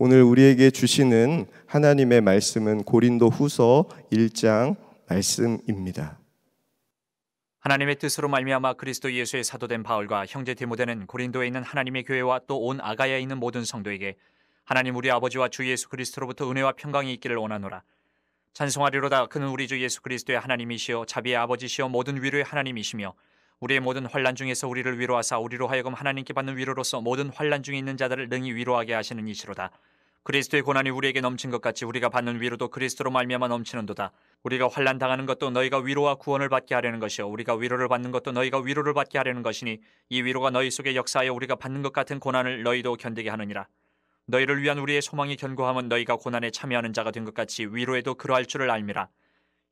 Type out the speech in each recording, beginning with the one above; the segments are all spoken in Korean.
오늘 우리에게 주시는 하나님의 말씀은 고린도 후서 1장 말씀입니다. 하나님의 뜻으로 말미암아 그리스도 예수의 사도된 바울과 형제 디모데는 고린도에 있는 하나님의 교회와 또 온 아가야에 있는 모든 성도에게 하나님 우리 아버지와 주 예수 그리스도로부터 은혜와 평강이 있기를 원하노라. 찬송하리로다 그는 우리 주 예수 그리스도의 하나님이시요 자비의 아버지시요 모든 위로의 하나님이시며 우리의 모든 환란 중에서 우리를 위로하사 우리로 하여금 하나님께 받는 위로로서 모든 환란 중에 있는 자들을 능히 위로하게 하시는 이시로다. 그리스도의 고난이 우리에게 넘친 것 같이 우리가 받는 위로도 그리스도로 말미암아 넘치는도다. 우리가 환난 당하는 것도 너희가 위로와 구원을 받게 하려는 것이요 우리가 위로를 받는 것도 너희가 위로를 받게 하려는 것이니 이 위로가 너희 속에 역사하여 우리가 받는 것 같은 고난을 너희도 견디게 하느니라. 너희를 위한 우리의 소망이 견고함은 너희가 고난에 참여하는 자가 된 것 같이 위로에도 그러할 줄을 알미라.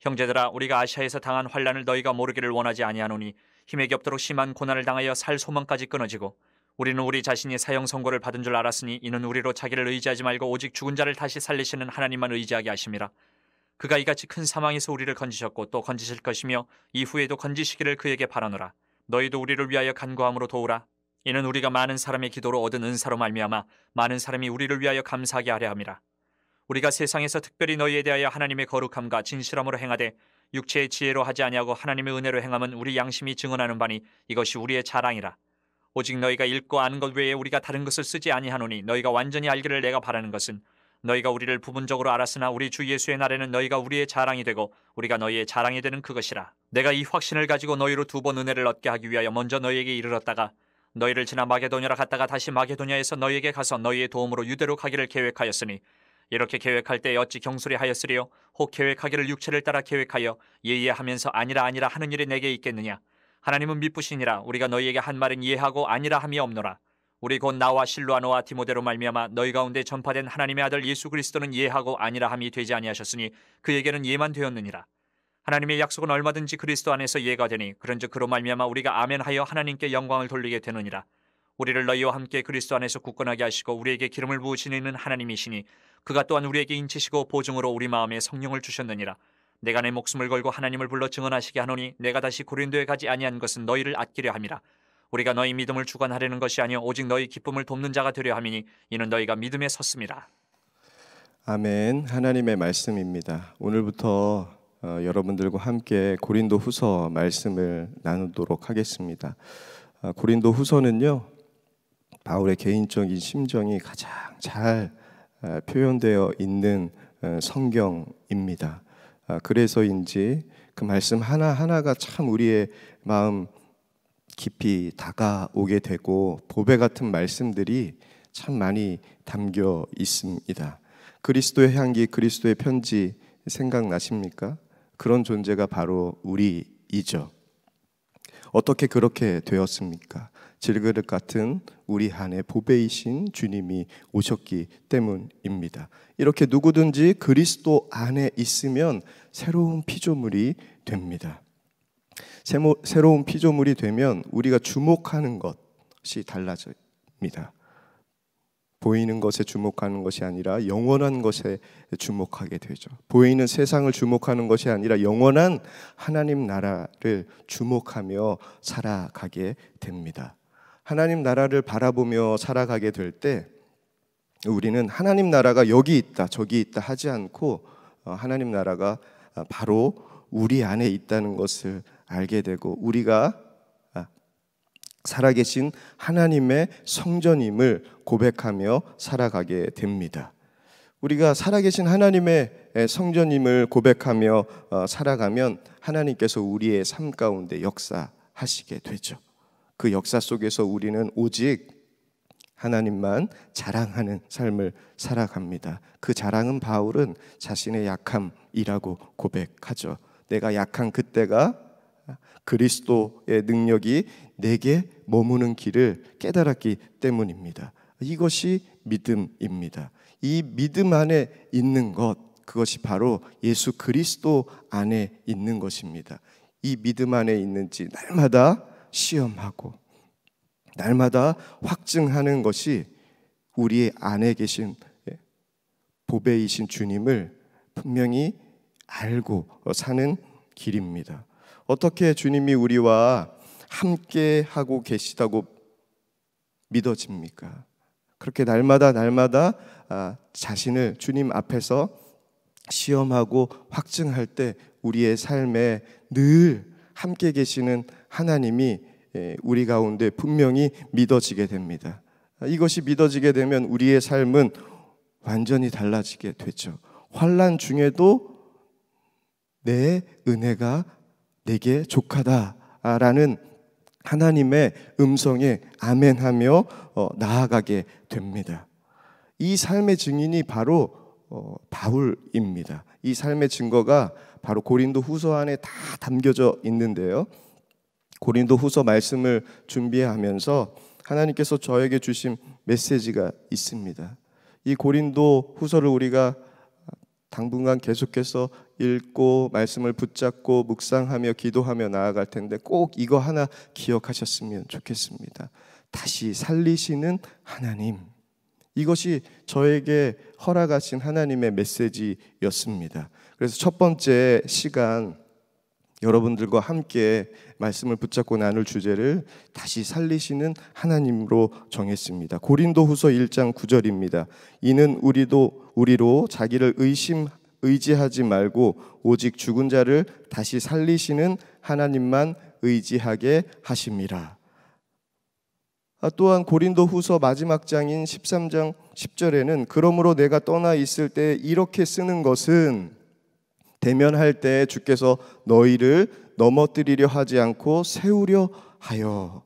형제들아 우리가 아시아에서 당한 환란을 너희가 모르기를 원하지 아니하노니 힘에 겹도록 심한 고난을 당하여 살 소망까지 끊어지고 우리는 우리 자신이 사형 선고를 받은 줄 알았으니 이는 우리로 자기를 의지하지 말고 오직 죽은 자를 다시 살리시는 하나님만 의지하게 하심이라 그가 이같이 큰 사망에서 우리를 건지셨고 또 건지실 것이며 이후에도 건지시기를 그에게 바라노라 너희도 우리를 위하여 간구함으로 도우라 이는 우리가 많은 사람의 기도로 얻은 은사로 말미암아 많은 사람이 우리를 위하여 감사하게 하려 함이라 우리가 세상에서 특별히 너희에 대하여 하나님의 거룩함과 진실함으로 행하되 육체의 지혜로 하지 아니하고 하나님의 은혜로 행함은 우리 양심이 증언하는 바니 이것이 우리의 자랑이라. 오직 너희가 읽고 아는 것 외에 우리가 다른 것을 쓰지 아니하노니 너희가 완전히 알기를 내가 바라는 것은 너희가 우리를 부분적으로 알았으나 우리 주 예수의 날에는 너희가 우리의 자랑이 되고 우리가 너희의 자랑이 되는 그것이라. 내가 이 확신을 가지고 너희로 두 번 은혜를 얻게 하기 위하여 먼저 너희에게 이르렀다가 너희를 지나 마게도냐라 갔다가 다시 마게도냐에서 너희에게 가서 너희의 도움으로 유대로 가기를 계획하였으니 이렇게 계획할 때 어찌 경솔히 하였으리요? 혹 계획하기를 육체를 따라 계획하여 예의에하면서 아니라 아니라 하는 일이 내게 있겠느냐? 하나님은 미쁘시니라 우리가 너희에게 한 말은 이해하고 아니라 함이 없노라. 우리 곧 나와 실루아노와 디모데로 말미암아 너희 가운데 전파된 하나님의 아들 예수 그리스도는 이해하고 아니라 함이 되지 아니하셨으니 그에게는 예만 되었느니라. 하나님의 약속은 얼마든지 그리스도 안에서 예가 되니 그런즉 그로 말미암아 우리가 아멘하여 하나님께 영광을 돌리게 되느니라. 우리를 너희와 함께 그리스도 안에서 굳건하게 하시고 우리에게 기름을 부으시는 하나님이시니 그가 또한 우리에게 인치시고 보증으로 우리 마음에 성령을 주셨느니라 내가 내 목숨을 걸고 하나님을 불러 증언하시게 하노니 내가 다시 고린도에 가지 아니한 것은 너희를 아끼려 함이라 우리가 너희 믿음을 주관하려는 것이 아니오 오직 너희 기쁨을 돕는 자가 되려 함이니 이는 너희가 믿음에 섰습니다 아멘. 하나님의 말씀입니다. 오늘부터 어, 여러분들과 함께 고린도 후서 말씀을 나누도록 하겠습니다. 어, 고린도 후서는요, 바울의 개인적인 심정이 가장 잘 표현되어 있는 성경입니다. 아, 그래서인지 그 말씀 하나하나가 참 우리의 마음 깊이 다가오게 되고 보배 같은 말씀들이 참 많이 담겨 있습니다. 그리스도의 향기, 그리스도의 편지 생각나십니까? 그런 존재가 바로 우리이죠. 어떻게 그렇게 되었습니까? 질그릇 같은 우리 안에 보배이신 주님이 오셨기 때문입니다. 이렇게 누구든지 그리스도 안에 있으면 새로운 피조물이 됩니다. 새모, 새로운 피조물이 되면 우리가 주목하는 것이 달라집니다. 보이는 것에 주목하는 것이 아니라 영원한 것에 주목하게 되죠. 보이는 세상을 주목하는 것이 아니라 영원한 하나님 나라를 주목하며 살아가게 됩니다. 하나님 나라를 바라보며 살아가게 될 때 우리는 하나님 나라가 여기 있다, 저기 있다 하지 않고 어, 하나님 나라가 어, 바로 우리 안에 있다는 것을 알게 되고 우리가 아, 살아계신 하나님의 성전임을 고백하며 살아가게 됩니다. 우리가 살아계신 하나님의 성전임을 고백하며 어, 살아가면 하나님께서 우리의 삶 가운데 역사하시게 되죠. 그 역사 속에서 우리는 오직 하나님만 자랑하는 삶을 살아갑니다. 그 자랑은 바울은 자신의 약함이라고 고백하죠. 내가 약한 그때가 그리스도의 능력이 내게 머무는 길을 깨달았기 때문입니다. 이것이 믿음입니다. 이 믿음 안에 있는 것, 그것이 바로 예수 그리스도 안에 있는 것입니다. 이 믿음 안에 있는지 날마다 시험하고 날마다 확증하는 것이 우리 안에 계신 예, 보배이신 주님을 분명히 알고 사는 길입니다. 어떻게 주님이 우리와 함께 하고 계시다고 믿어집니까? 그렇게 날마다 날마다 아, 자신을 주님 앞에서 시험하고 확증할 때 우리의 삶에 늘 함께 계시는 하나님이 예, 우리 가운데 분명히 믿어지게 됩니다. 이것이 믿어지게 되면 우리의 삶은 완전히 달라지게 되죠. 환란 중에도 내 은혜가 내게 족하다라는 하나님의 음성에 아멘하며 어, 나아가게 됩니다. 이 삶의 증인이 바로 어, 바울입니다. 이 삶의 증거가 바로 고린도 후서 안에 다 담겨져 있는데요. 고린도 후서 말씀을 준비하면서 하나님께서 저에게 주신 메시지가 있습니다. 이 고린도 후서를 우리가 당분간 계속해서 읽고 말씀을 붙잡고 묵상하며 기도하며 나아갈 텐데 꼭 이거 하나 기억하셨으면 좋겠습니다. 다시 살리시는 하나님. 이것이 저에게 허락하신 하나님의 메시지였습니다. 그래서 첫 번째 시간 여러분들과 함께 말씀을 붙잡고 나눌 주제를 다시 살리시는 하나님으로 정했습니다. 고린도후서 1장 9절입니다. 이는 우리도 우리로 자기를 의심 의지하지 말고 오직 죽은 자를 다시 살리시는 하나님만 의지하게 하심이라. 아, 또한 고린도후서 마지막 장인 13장 10절에는 그러므로 내가 떠나 있을 때 이렇게 쓰는 것은 대면할 때 주께서 너희를 넘어뜨리려 하지 않고 세우려 하여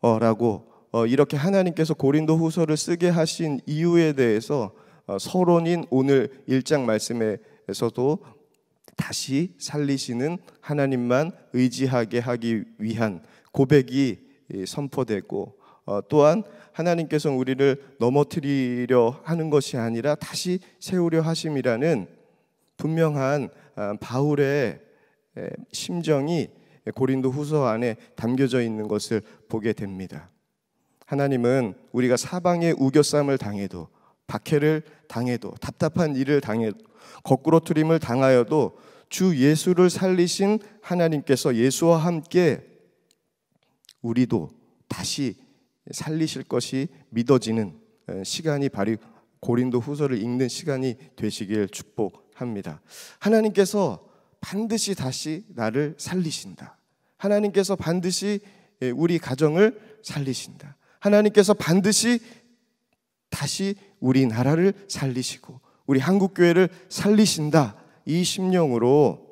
어, 라고 어, 이렇게 하나님께서 고린도 후서를 쓰게 하신 이유에 대해서 어, 서론인 오늘 1장 말씀에서도 다시 살리시는 하나님만 의지하게 하기 위한 고백이 예, 선포되고 어, 또한 하나님께서 우리를 넘어뜨리려 하는 것이 아니라 다시 세우려 하심이라는 분명한 아, 바울의 심정이 고린도 후서 안에 담겨져 있는 것을 보게 됩니다. 하나님은 우리가 사방의 우겨쌈을 당해도 박해를 당해도 답답한 일을 당해 거꾸로트림을 당하여도 주 예수를 살리신 하나님께서 예수와 함께 우리도 다시 살리실 것이 믿어지는 시간이 바로 고린도 후서를 읽는 시간이 되시길 축복 합니다. 하나님께서 반드시 다시 나를 살리신다. 하나님께서 반드시 예, 우리 가정을 살리신다. 하나님께서 반드시 다시 우리 나라를 살리시고 우리 한국 교회를 살리신다. 이 심령으로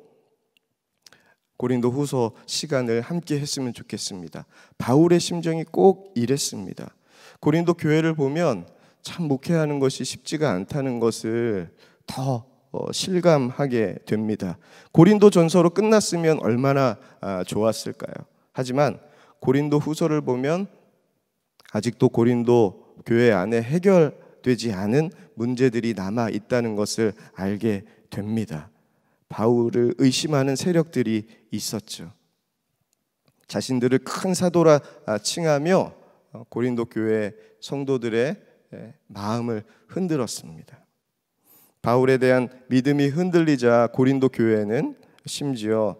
고린도후서 시간을 함께 했으면 좋겠습니다. 바울의 심정이 꼭 이랬습니다. 고린도 교회를 보면 참 목회하는 것이 쉽지가 않다는 것을 더 어, 실감하게 됩니다. 고린도 전서로 끝났으면 얼마나 아, 좋았을까요? 하지만 고린도 후서를 보면 아직도 고린도 교회 안에 해결되지 않은 문제들이 남아 있다는 것을 알게 됩니다. 바울을 의심하는 세력들이 있었죠. 자신들을 큰 사도라 아, 칭하며 어, 고린도 교회 성도들의 마음을 흔들었습니다. 바울에 대한 믿음이 흔들리자 고린도 교회는 심지어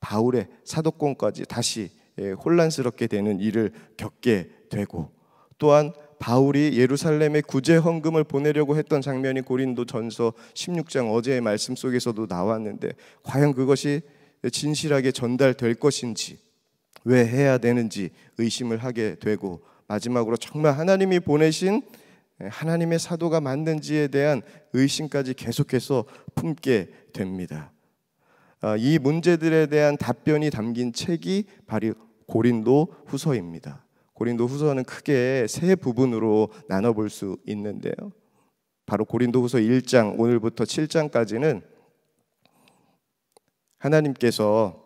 바울의 사도권까지 다시 예, 혼란스럽게 되는 일을 겪게 되고 또한 바울이 예루살렘에 구제 헌금을 보내려고 했던 장면이 고린도 전서 16장 어제의 말씀 속에서도 나왔는데 과연 그것이 진실하게 전달될 것인지 왜 해야 되는지 의심을 하게 되고 마지막으로 정말 하나님이 보내신 예, 하나님의 사도가 만든지에 대한 의심까지 계속해서 품게 됩니다. 아, 이 문제들에 대한 답변이 담긴 책이 바로 고린도 후서입니다. 고린도 후서는 크게 세 부분으로 나눠볼 수 있는데요. 바로 고린도 후서 1장, 오늘부터 7장까지는 하나님께서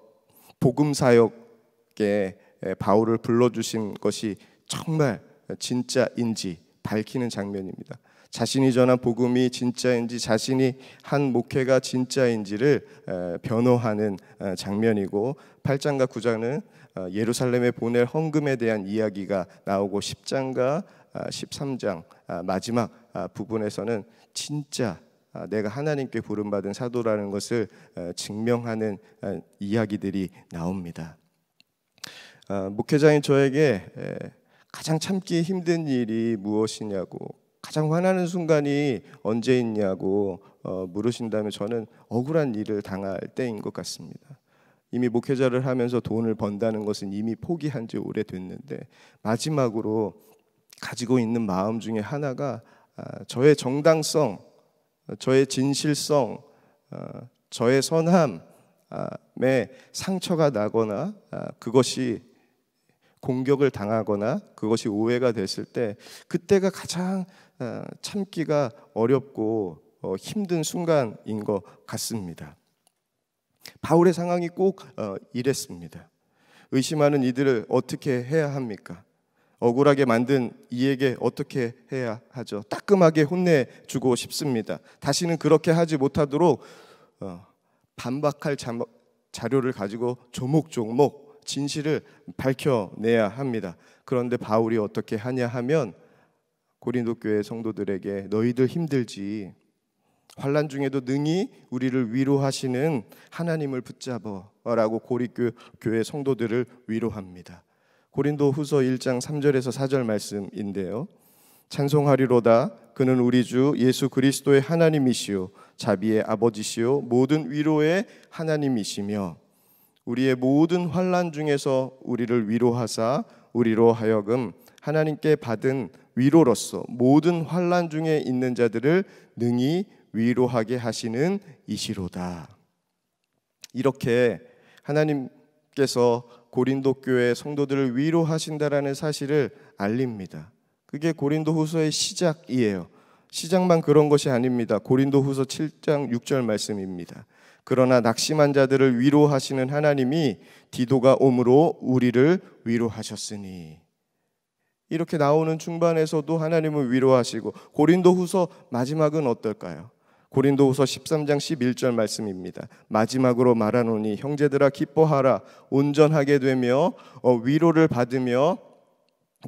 복음사역에 바울을 불러주신 것이 정말 진짜인지 밝히는 장면입니다. 자신이 전한 복음이 진짜인지 자신이 한 목회가 진짜인지를 변호하는 장면이고 8장과 9장은 어, 예루살렘에 보낼 헌금에 대한 이야기가 나오고 10장과 13장 아, 아, 마지막 아, 부분에서는 진짜 내가 하나님께 부름받은 사도라는 것을 증명하는 이야기들이 나옵니다. 목회자인 저에게 가장 참기 힘든 일이 무엇이냐고 가장 화나는 순간이 언제 있냐고 어, 물으신다면 저는 억울한 일을 당할 때인 것 같습니다. 이미 목회자를 하면서 돈을 번다는 것은 이미 포기한 지 오래됐는데 마지막으로 가지고 있는 마음 중에 하나가 아, 저의 정당성, 저의 진실성, 아, 저의 선함에 아, 상처가 나거나 그것이 공격을 당하거나 그것이 오해가 됐을 때 그때가 가장 어, 참기가 어렵고 어, 힘든 순간인 것 같습니다. 바울의 상황이 꼭 어, 이랬습니다. 의심하는 이들을 어떻게 해야 합니까? 억울하게 만든 이에게 어떻게 해야 하죠? 따끔하게 혼내주고 싶습니다. 다시는 그렇게 하지 못하도록 반박할 자료를 가지고 조목조목 진실을 밝혀내야 합니다. 그런데 바울이 어떻게 하냐 하면 고린도 교회 성도들에게 너희들 힘들지 환란 중에도 능히 우리를 위로하시는 하나님을 붙잡어라고 고린도 교회 성도들을 위로합니다. 고린도 후서 1장 3절에서 4절 말씀인데요. 찬송하리로다 그는 우리 주 예수 그리스도의 하나님이시요 자비의 아버지시요 모든 위로의 하나님이시며 우리의 모든 환란 중에서 우리를 위로하사 우리로 하여금 하나님께 받은 위로로서 모든 환란 중에 있는 자들을 능히 위로하게 하시는 이시로다. 이렇게 하나님께서 고린도 교회 성도들을 위로하신다라는 사실을 알립니다. 그게 고린도 후서의 시작이에요. 시장만 그런 것이 아닙니다. 고린도후서 7장 6절 말씀입니다. 그러나 낙심한 자들을 위로하시는 하나님이 디도가 오므로 우리를 위로하셨으니 이렇게 나오는 중반에서도 하나님을 위로하시고 고린도후서 마지막은 어떨까요? 고린도후서 13장 11절 말씀입니다. 마지막으로 말하노니 형제들아 기뻐하라 온전하게 되며 어, 위로를 받으며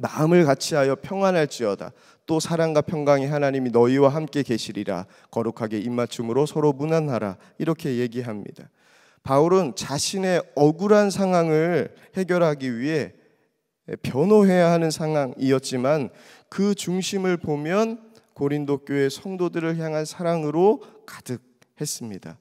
마음을 같이하여 평안할지어다 또 사랑과 평강의 하나님이 너희와 함께 계시리라 거룩하게 입맞춤으로 서로 무난하라 이렇게 얘기합니다. 바울은 자신의 억울한 상황을 해결하기 위해 변호해야 하는 상황이었지만 그 중심을 보면 고린도 교회 성도들을 향한 사랑으로 가득했습니다.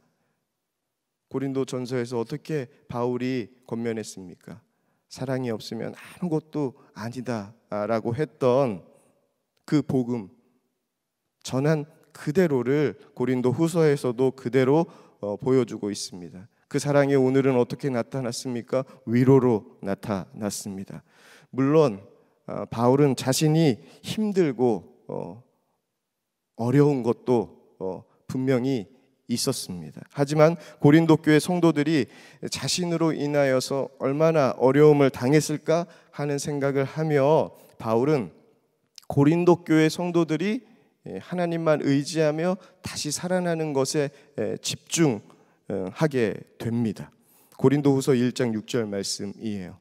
고린도 전서에서 어떻게 바울이 권면했습니까? 사랑이 없으면 아무것도 아니다라고 했던 그 복음 전한 그대로를 고린도 후서에서도 그대로 어, 보여주고 있습니다. 그 사랑이 오늘은 어떻게 나타났습니까? 위로로 나타났습니다. 물론 어, 바울은 자신이 힘들고 어, 어려운 것도 어, 분명히 있었습니다. 하지만 고린도 교회 성도들이 자신으로 인하여서 얼마나 어려움을 당했을까 하는 생각을 하며 바울은 고린도 교회 성도들이 예, 하나님만 의지하며 다시 살아나는 것에 예, 집중하게 어, 됩니다. 고린도후서 1장 6절 말씀이에요.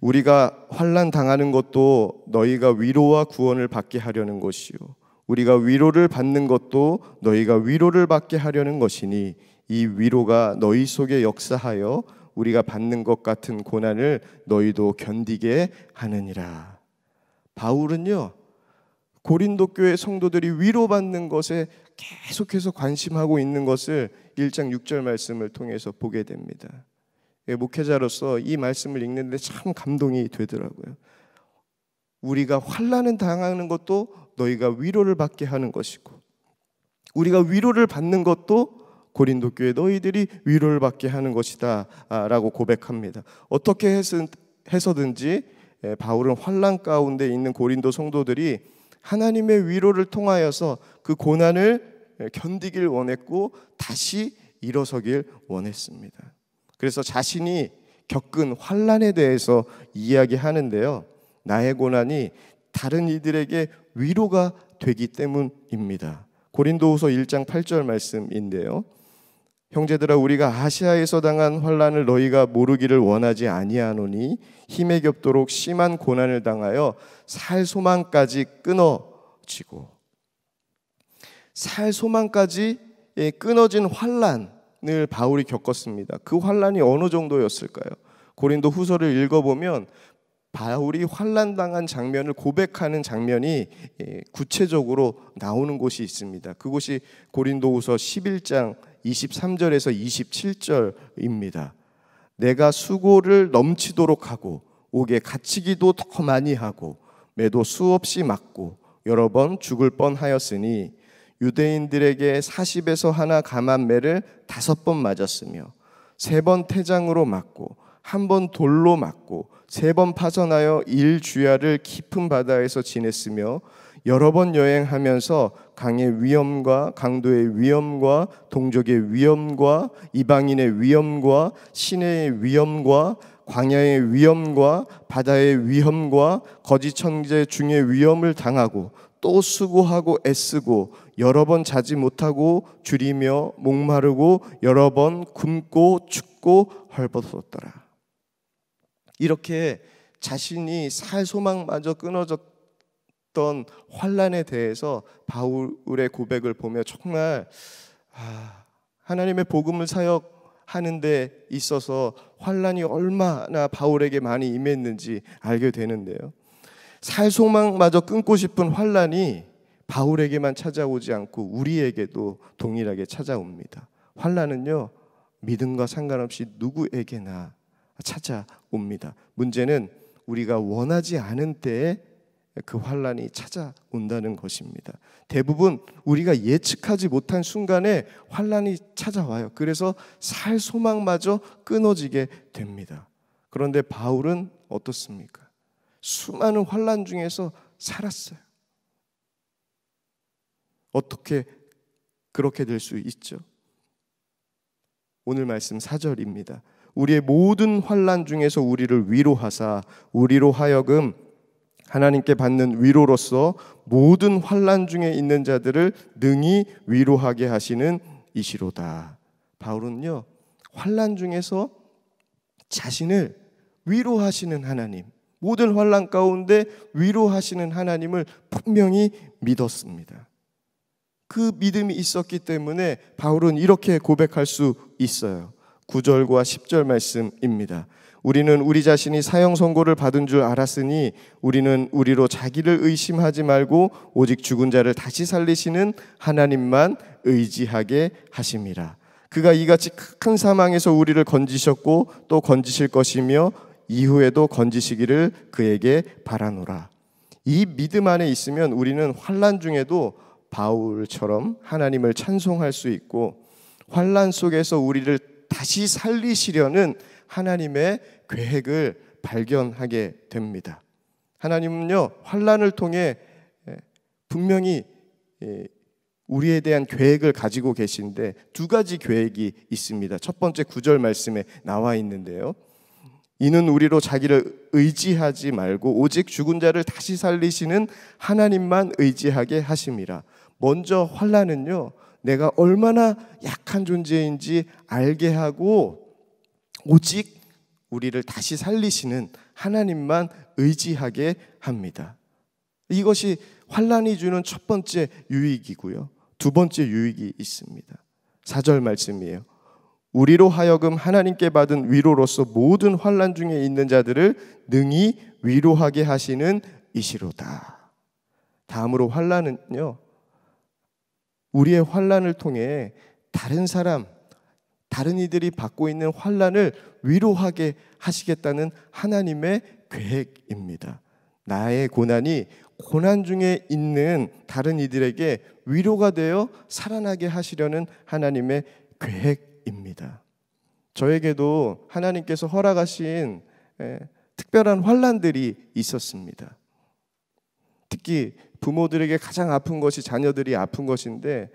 우리가 환난 당하는 것도 너희가 위로와 구원을 받게 하려는 것이요 우리가 위로를 받는 것도 너희가 위로를 받게 하려는 것이니 이 위로가 너희 속에 역사하여 우리가 받는 것 같은 고난을 너희도 견디게 하느니라. 바울은요, 고린도 교회 성도들이 위로받는 것에 계속해서 관심하고 있는 것을 1장 6절 말씀을 통해서 보게 됩니다. 예, 목회자로서 이 말씀을 읽는데 참 감동이 되더라고요. 우리가 환란을 당하는 것도 너희가 위로를 받게 하는 것이고 우리가 위로를 받는 것도 고린도 교회 너희들이 위로를 받게 하는 것이다라고 고백합니다. 어떻게 해서든지 예, 바울은 환란 가운데 있는 고린도 성도들이 하나님의 위로를 통하여서 그 고난을 예, 견디길 원했고 다시 일어서길 원했습니다. 그래서 자신이 겪은 환란에 대해서 이야기하는데요. 나의 고난이 다른 이들에게 위로가 되기 때문입니다. 고린도후서 1장 8절 말씀인데요. 형제들아 우리가 아시아에서 당한 환란을 너희가 모르기를 원하지 아니하노니 힘에 겹도록 심한 고난을 당하여 살 소망까지 끊어지고 살 소망까지 예, 끊어진 환란을 바울이 겪었습니다. 그 환란이 어느 정도였을까요? 고린도 후서를 읽어보면 바울이 환란당한 장면을 고백하는 장면이 예, 구체적으로 나오는 곳이 있습니다. 그곳이 고린도후서 11장 23절에서 27절입니다. 내가 수고를 넘치도록 하고 옥에 갇히기도 더 많이 하고 매도 수없이 맞고 여러 번 죽을 뻔하였으니 유대인들에게 40에서 하나 감한 매를 다섯 번 맞았으며 세 번 태장으로 맞고 한 번 돌로 맞고 세 번 파선하여 일 주야를 깊은 바다에서 지냈으며 여러 번 여행하면서 강의 위험과 강도의 위험과 동족의 위험과 이방인의 위험과 시내의 위험과 광야의 위험과 바다의 위험과 거짓 천재 중의 위험을 당하고 또 수고하고 애쓰고 여러 번 자지 못하고 줄이며 목마르고 여러 번 굶고 춥고 헐벗었더라. 이렇게 자신이 살 소망마저 끊어졌 어떤 환란에 대해서 바울의 고백을 보며 정말 아, 하나님의 복음을 사역하는 데 있어서 환란이 얼마나 바울에게 많이 임했는지 알게 되는데요. 살 소망마저 끊고 싶은 환란이 바울에게만 찾아오지 않고 우리에게도 동일하게 찾아옵니다. 환란은요. 믿음과 상관없이 누구에게나 찾아옵니다. 문제는 우리가 원하지 않은 때에 그 환란이 찾아온다는 것입니다. 대부분 우리가 예측하지 못한 순간에 환란이 찾아와요. 그래서 살 소망마저 끊어지게 됩니다. 그런데 바울은 어떻습니까? 수많은 환란 중에서 살았어요. 어떻게 그렇게 될 수 있죠? 오늘 말씀 4절입니다. 우리의 모든 환란 중에서 우리를 위로하사 우리로 하여금 하나님께 받는 위로로서 모든 환란 중에 있는 자들을 능히 위로하게 하시는 이시로다. 바울은요. 환란 중에서 자신을 위로하시는 하나님, 모든 환란 가운데 위로하시는 하나님을 분명히 믿었습니다. 그 믿음이 있었기 때문에 바울은 이렇게 고백할 수 있어요. 9절과 10절 말씀입니다. 우리는 우리 자신이 사형 선고를 받은 줄 알았으니 우리는 우리로 자기를 의심하지 말고 오직 죽은 자를 다시 살리시는 하나님만 의지하게 하심이라. 그가 이같이 큰 사망에서 우리를 건지셨고 또 건지실 것이며 이후에도 건지시기를 그에게 바라노라. 이 믿음 안에 있으면 우리는 환란 중에도 바울처럼 하나님을 찬송할 수 있고 환란 속에서 우리를 다시 살리시려는 하나님의 계획을 발견하게 됩니다. 하나님은요 환란을 통해 예, 분명히 예, 우리에 대한 계획을 가지고 계신데 두 가지 계획이 있습니다. 첫 번째 구절 말씀에 나와 있는데요. 이는 우리로 자기를 의지하지 말고 오직 죽은 자를 다시 살리시는 하나님만 의지하게 하심이라. 먼저 환란은요. 내가 얼마나 약한 존재인지 알게 하고 오직 우리를 다시 살리시는 하나님만 의지하게 합니다. 이것이 환란이 주는 첫 번째 유익이고요. 두 번째 유익이 있습니다. 4절 말씀이에요. 우리로 하여금 하나님께 받은 위로로서 모든 환란 중에 있는 자들을 능히 위로하게 하시는 이시로다. 다음으로 환란은요. 우리의 환란을 통해 다른 사람, 다른 이들이 받고 있는 환란을 위로하게 하시겠다는 하나님의 계획입니다. 나의 고난이 고난 중에 있는 다른 이들에게 위로가 되어 살아나게 하시려는 하나님의 계획입니다. 저에게도 하나님께서 허락하신 특별한 환란들이 있었습니다. 특히 부모들에게 가장 아픈 것이 자녀들이 아픈 것인데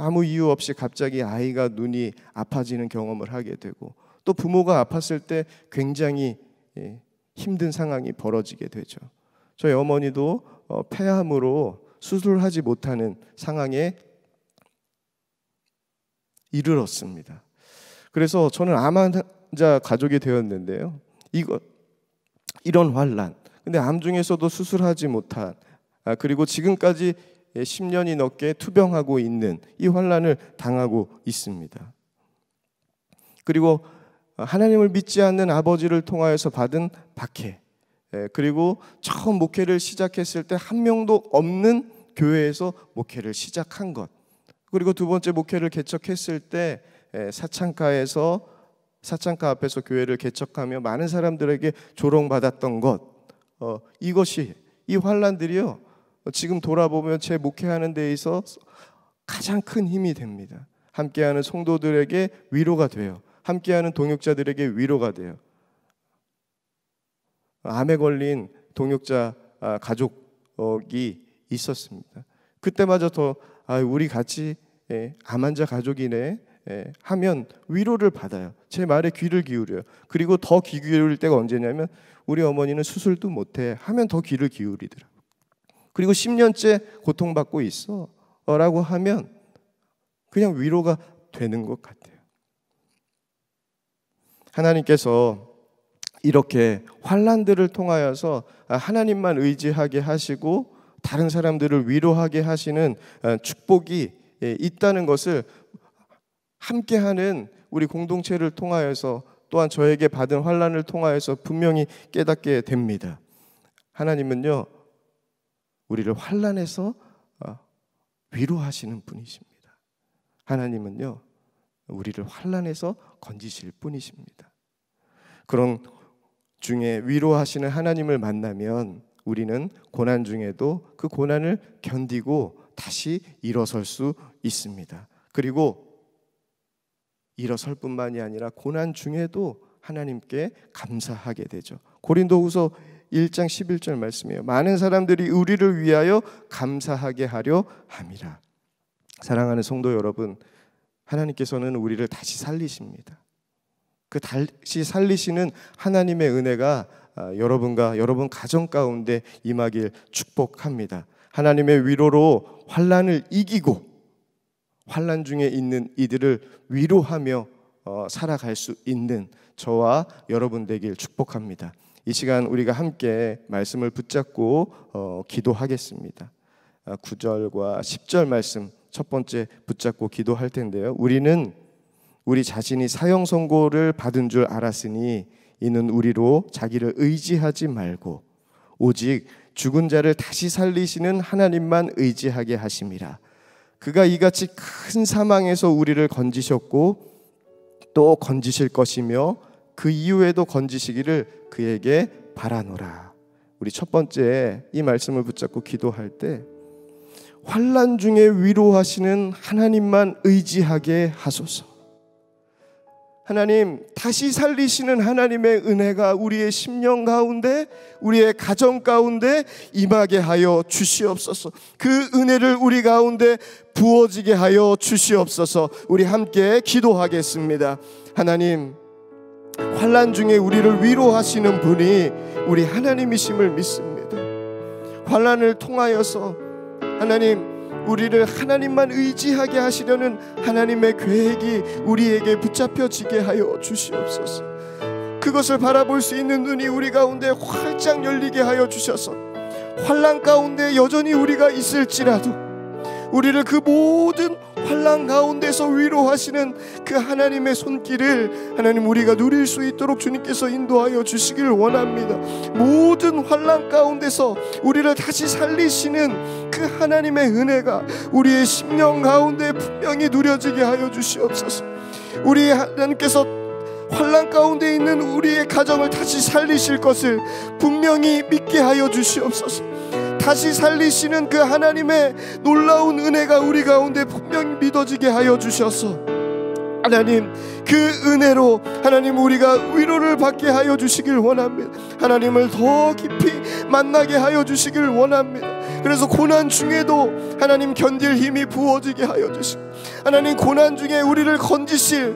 아무 이유 없이 갑자기 아이가 눈이 아파지는 경험을 하게 되고 또 부모가 아팠을 때 굉장히 예, 힘든 상황이 벌어지게 되죠. 저희 어머니도 어, 폐암으로 수술하지 못하는 상황에 이르렀습니다. 그래서 저는 암 환자 가족이 되었는데요. 이거 이런 환란. 근데 암 중에서도 수술하지 못한 아, 그리고 지금까지 10년이 예, 넘게 투병하고 있는 이 환란을 당하고 있습니다. 그리고 어, 하나님을 믿지 않는 아버지를 통하여서 받은 박해 예, 그리고 처음 목회를 시작했을 때 한 명도 없는 교회에서 목회를 시작한 것 그리고 두 번째 목회를 개척했을 때 예, 사창가에서 사창가 앞에서 교회를 개척하며 많은 사람들에게 조롱받았던 것 어, 이것이 이 환란들이요 지금 돌아보면 제 목회하는 데 있어 가장 큰 힘이 됩니다. 함께하는 성도들에게 위로가 돼요. 함께하는 동역자들에게 위로가 돼요. 암에 걸린 동역자 아, 가족이 있었습니다. 그때마저 더 아, 우리 같이 예, 암 환자 가족이네 예, 하면 위로를 받아요. 제 말에 귀를 기울여요. 그리고 더 귀 기울일 때가 언제냐면 우리 어머니는 수술도 못해 하면 더 귀를 기울이더라. 그리고 10년째 고통받고 있어. 라고 하면 그냥 위로가 되는 것 같아요. 하나님께서 이렇게 환란들을 통하여서 하나님만 의지하게 하시고 다른 사람들을 위로하게 하시는 축복이 있다는 것을 함께하는 우리 공동체를 통하여서 또한 저에게 받은 환란을 통하여서 분명히 깨닫게 됩니다. 하나님은요 우리를 환란에서 어, 위로하시는 분이십니다. 하나님은요 우리를 환란에서 건지실 분이십니다. 그런 중에 위로하시는 하나님을 만나면 우리는 고난 중에도 그 고난을 견디고 다시 일어설 수 있습니다. 그리고 일어설 뿐만이 아니라 고난 중에도 하나님께 감사하게 되죠. 고린도후서 1장 11절 말씀이에요. 많은 사람들이 우리를 위하여 감사하게 하려 함이라. 사랑하는 성도 여러분, 하나님께서는 우리를 다시 살리십니다. 그 다시 살리시는 하나님의 은혜가 아, 여러분과 여러분 가정 가운데 임하길 축복합니다. 하나님의 위로로 환란을 이기고 환란 중에 있는 이들을 위로하며 어, 살아갈 수 있는 저와 여러분 되길 축복합니다. 이 시간 우리가 함께 말씀을 붙잡고 어, 기도하겠습니다. 9절과 아, 10절 말씀 첫 번째 붙잡고 기도할 텐데요. 우리는 우리 자신이 사형 선고를 받은 줄 알았으니 이는 우리로 자기를 의지하지 말고 오직 죽은 자를 다시 살리시는 하나님만 의지하게 하심이라. 그가 이같이 큰 사망에서 우리를 건지셨고 또 건지실 것이며 그 이후에도 건지시기를 그에게 바라노라. 우리 첫 번째 이 말씀을 붙잡고 기도할 때 환란 중에 위로하시는 하나님만 의지하게 하소서. 하나님 다시 살리시는 하나님의 은혜가 우리의 심령 가운데 우리의 가정 가운데 임하게 하여 주시옵소서. 그 은혜를 우리 가운데 부어지게 하여 주시옵소서. 우리 함께 기도하겠습니다. 하나님 환란 중에 우리를 위로하시는 분이 우리 하나님이심을 믿습니다. 환란을 통하여서 하나님 우리를 하나님만 의지하게 하시려는 하나님의 계획이 우리에게 붙잡혀지게 하여 주시옵소서. 그것을 바라볼 수 있는 눈이 우리 가운데 활짝 열리게 하여 주셔서 환란 가운데 여전히 우리가 있을지라도 우리를 그 모든 환란 가운데서 위로하시는 그 하나님의 손길을 하나님 우리가 누릴 수 있도록 주님께서 인도하여 주시길 원합니다. 모든 환란 가운데서 우리를 다시 살리시는 그 하나님의 은혜가 우리의 심령 가운데 분명히 누려지게 하여 주시옵소서. 우리 하나님께서 환란 가운데 있는 우리의 가정을 다시 살리실 것을 분명히 믿게 하여 주시옵소서. 다시 살리시는 그 하나님의 놀라운 은혜가 우리 가운데 분명히 믿어지게 하여 주셔서 하나님 그 은혜로 하나님 우리가 위로를 받게 하여 주시길 원합니다. 하나님을 더 깊이 만나게 하여 주시길 원합니다. 그래서 고난 중에도 하나님 견딜 힘이 부어지게 하여 주시고 하나님 고난 중에 우리를 건지실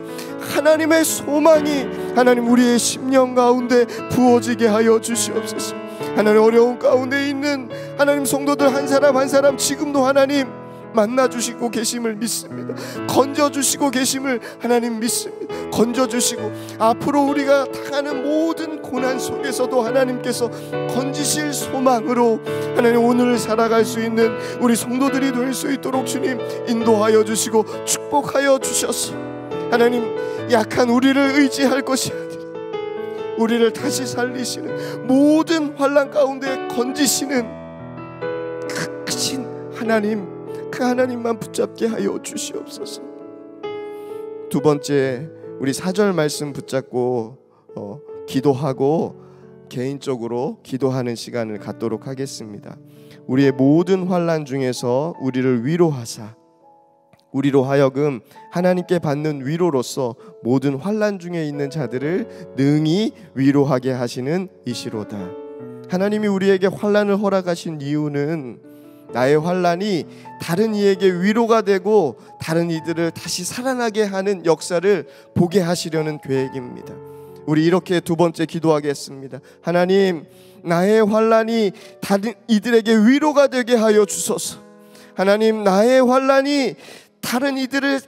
하나님의 소망이 하나님 우리의 심령 가운데 부어지게 하여 주시옵소서. 하나님 어려운 가운데 있는 하나님 성도들 한 사람 한 사람 지금도 하나님 만나 주시고 계심을 믿습니다. 건져 주시고 계심을 하나님 믿습니다. 건져 주시고 앞으로 우리가 당하는 모든 고난 속에서도 하나님께서 건지실 소망으로 하나님 오늘 살아갈 수 있는 우리 성도들이 될 수 있도록 주님 인도하여 주시고 축복하여 주셔서 하나님 약한 우리를 의지할 것이 우리를 다시 살리시는 모든 환란 가운데 건지시는 그 크신 하나님 그 하나님만 붙잡게 하여 주시옵소서. 두 번째 우리 사절 말씀 붙잡고 어, 기도하고 개인적으로 기도하는 시간을 갖도록 하겠습니다. 우리의 모든 환란 중에서 우리를 위로하사 우리로 하여금 하나님께 받는 위로로서 모든 환란 중에 있는 자들을 능히 위로하게 하시는 이시로다. 하나님이 우리에게 환란을 허락하신 이유는 나의 환란이 다른 이에게 위로가 되고 다른 이들을 다시 살아나게 하는 역사를 보게 하시려는 계획입니다. 우리 이렇게 두 번째 기도하겠습니다. 하나님, 나의 환란이 다른 이들에게 위로가 되게 하여 주소서. 하나님 나의 환란이 다른 이들을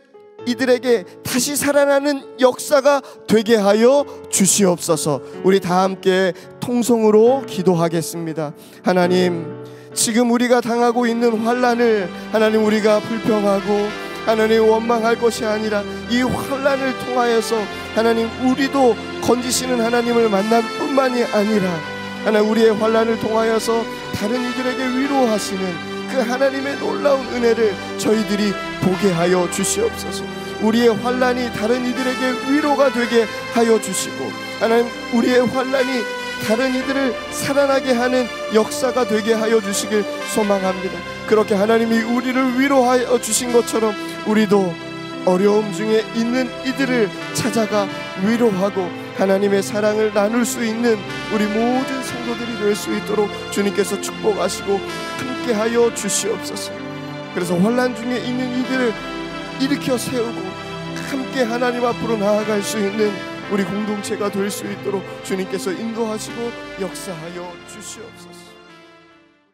이들에게 다시 살아나는 역사가 되게 하여 주시옵소서. 우리 다 함께 통성으로 기도하겠습니다. 하나님, 지금 우리가 당하고 있는 환란을 하나님 우리가 불평하고 하나님 원망할 것이 아니라 이 환란을 통하여서 하나님 우리도 건지시는 하나님을 만날 뿐만이 아니라 하나 우리의 환란을 통하여서 다른 이들에게 위로하시는 그 하나님의 놀라운 은혜를 저희들이 보게 하여 주시옵소서. 우리의 환란이 다른 이들에게 위로가 되게 하여 주시고 하나님 우리의 환란이 다른 이들을 살아나게 하는 역사가 되게 하여 주시길 소망합니다. 그렇게 하나님이 우리를 위로하여 주신 것처럼 우리도 어려움 중에 있는 이들을 찾아가 위로하고 하나님의 사랑을 나눌 수 있는 우리 모든 성도들이 될 수 있도록 주님께서 축복하시고 있게 하여 주시옵소서. 그래서 환란 중에 있는 이들을 일으켜 세우고 함께 하나님 앞으로 나아갈 수 있는 우리 공동체가 될 수 있도록 주님께서 인도하시고 역사하여 주시옵소서.